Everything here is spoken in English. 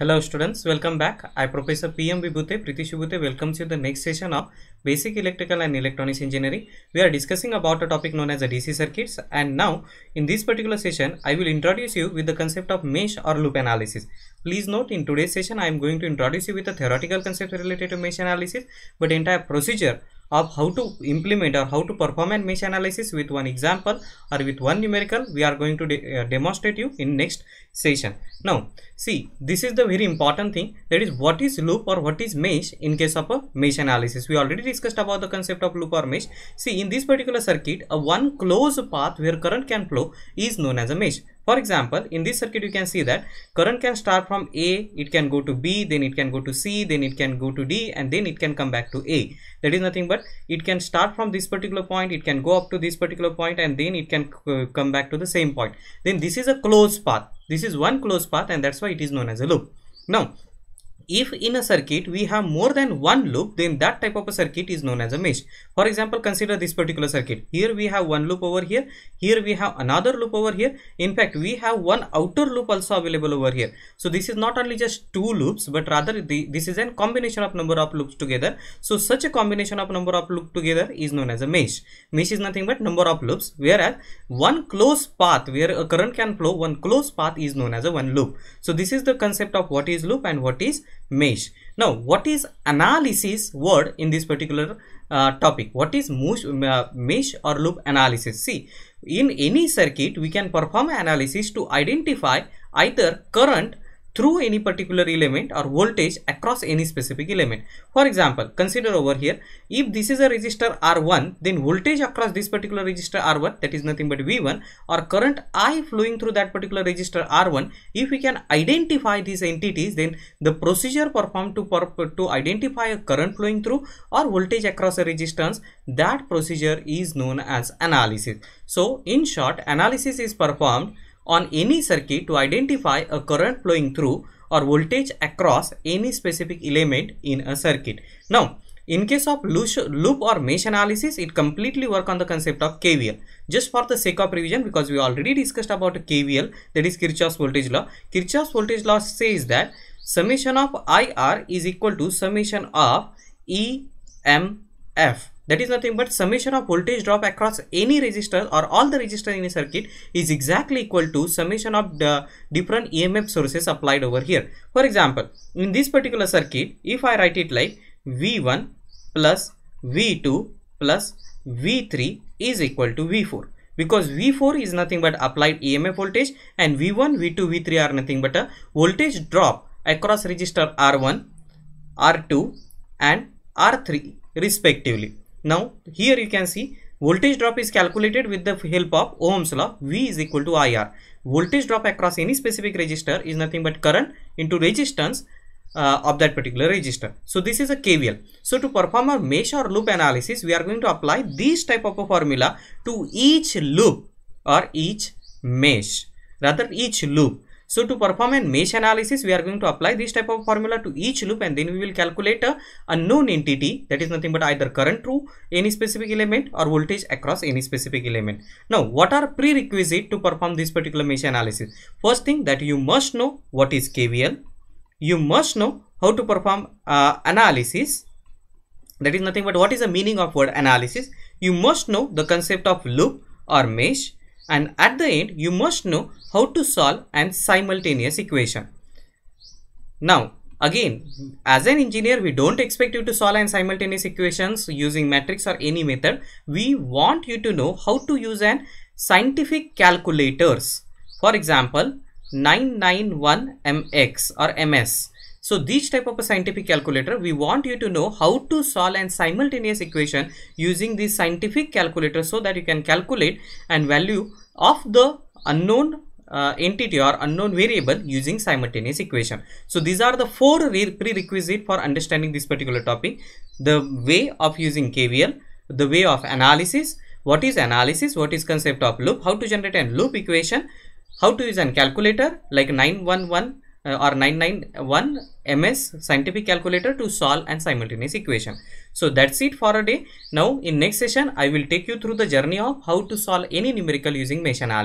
Hello students, welcome back. I Professor P.M. Vibhute, Priti welcomes welcome to the next session of Basic Electrical and Electronics Engineering. We are discussing about a topic known as the DC circuits and now in this particular session, I will introduce you with the concept of mesh or loop analysis. Please note in today's session, I am going to introduce you with the theoretical concept related to mesh analysis but entire procedure of how to implement or how to perform a mesh analysis with one example or with one numerical we are going to de uh, demonstrate you in next session now see this is the very important thing that is what is loop or what is mesh in case of a mesh analysis we already discussed about the concept of loop or mesh see in this particular circuit a one closed path where current can flow is known as a mesh for example, in this circuit you can see that current can start from A, it can go to B, then it can go to C, then it can go to D and then it can come back to A. That is nothing but it can start from this particular point, it can go up to this particular point and then it can uh, come back to the same point. Then this is a closed path. This is one closed path and that's why it is known as a loop. Now, if in a circuit we have more than one loop then that type of a circuit is known as a mesh for example consider this particular circuit here we have one loop over here here we have another loop over here in fact we have one outer loop also available over here so this is not only just two loops but rather the, this is a combination of number of loops together so such a combination of number of loops together is known as a mesh mesh is nothing but number of loops whereas one closed path where a current can flow one closed path is known as a one loop so this is the concept of what is loop and what is mesh. Now, what is analysis word in this particular uh, topic? What is uh, mesh or loop analysis? See, in any circuit, we can perform analysis to identify either current through any particular element or voltage across any specific element. For example, consider over here, if this is a resistor R1, then voltage across this particular resistor R1, that is nothing but V1 or current I flowing through that particular resistor R1, if we can identify these entities, then the procedure performed to, to identify a current flowing through or voltage across a resistance, that procedure is known as analysis. So, in short, analysis is performed on any circuit to identify a current flowing through or voltage across any specific element in a circuit. Now, in case of loop or mesh analysis, it completely work on the concept of KVL. Just for the sake of revision, because we already discussed about KVL, that is Kirchhoff's voltage law. Kirchhoff's voltage law says that summation of IR is equal to summation of EMF that is nothing but summation of voltage drop across any resistor or all the resistor in a circuit is exactly equal to summation of the different EMF sources applied over here. For example, in this particular circuit, if I write it like V1 plus V2 plus V3 is equal to V4 because V4 is nothing but applied EMF voltage and V1, V2, V3 are nothing but a voltage drop across resistor R1, R2 and R3 respectively. Now here you can see voltage drop is calculated with the help of Ohm's law V is equal to IR. Voltage drop across any specific resistor is nothing but current into resistance uh, of that particular resistor. So this is a KVL. So to perform a mesh or loop analysis we are going to apply this type of a formula to each loop or each mesh rather each loop so to perform a mesh analysis, we are going to apply this type of formula to each loop and then we will calculate a unknown entity that is nothing but either current through any specific element or voltage across any specific element. Now what are prerequisite to perform this particular mesh analysis? First thing that you must know what is KVL. You must know how to perform uh, analysis that is nothing but what is the meaning of word analysis. You must know the concept of loop or mesh and at the end you must know how to solve an simultaneous equation. Now again as an engineer we don't expect you to solve an simultaneous equations using matrix or any method. We want you to know how to use an scientific calculators. For example 991 MX or MS so these type of a scientific calculator, we want you to know how to solve an simultaneous equation using this scientific calculator so that you can calculate and value of the unknown uh, entity or unknown variable using simultaneous equation. So these are the four prerequisite for understanding this particular topic. The way of using KVL, the way of analysis, what is analysis, what is concept of loop, how to generate a loop equation, how to use an calculator like 911 uh, or 991 MS scientific calculator to solve and simultaneous equation. So that's it for a day. Now in next session I will take you through the journey of how to solve any numerical using machine